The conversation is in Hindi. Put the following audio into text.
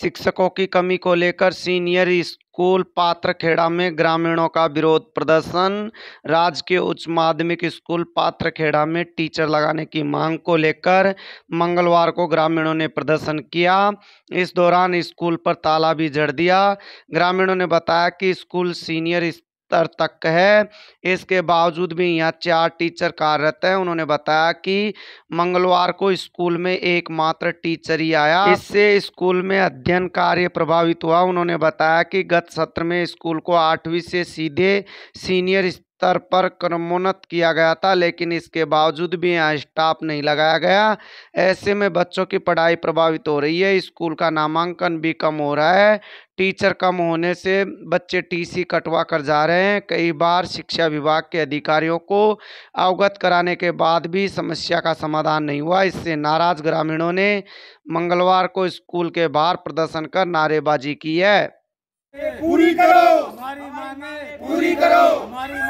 शिक्षकों की कमी को लेकर सीनियर स्कूल पात्रखेड़ा में ग्रामीणों का विरोध प्रदर्शन राज्य के उच्च माध्यमिक स्कूल पात्रखेड़ा में टीचर लगाने की मांग को लेकर मंगलवार को ग्रामीणों ने प्रदर्शन किया इस दौरान स्कूल पर ताला भी जड़ दिया ग्रामीणों ने बताया कि स्कूल सीनियर सत्तर तक है इसके बावजूद भी यहाँ चार टीचर कार्यरत हैं उन्होंने बताया कि मंगलवार को स्कूल में एकमात्र टीचर ही आया इससे स्कूल में अध्ययन कार्य प्रभावित हुआ उन्होंने बताया कि गत सत्र में स्कूल को आठवीं से सीधे सीनियर स्तर पर क्रमोन्नत किया गया था लेकिन इसके बावजूद भी यहाँ स्टाफ नहीं लगाया गया ऐसे में बच्चों की पढ़ाई प्रभावित हो रही है स्कूल का नामांकन भी कम हो रहा है टीचर कम होने से बच्चे टीसी कटवा कर जा रहे हैं कई बार शिक्षा विभाग के अधिकारियों को अवगत कराने के बाद भी समस्या का समाधान नहीं हुआ इससे नाराज ग्रामीणों ने मंगलवार को स्कूल के बाहर प्रदर्शन कर नारेबाजी की है पूरी करो हमारी मांगे पूरी करो हमारी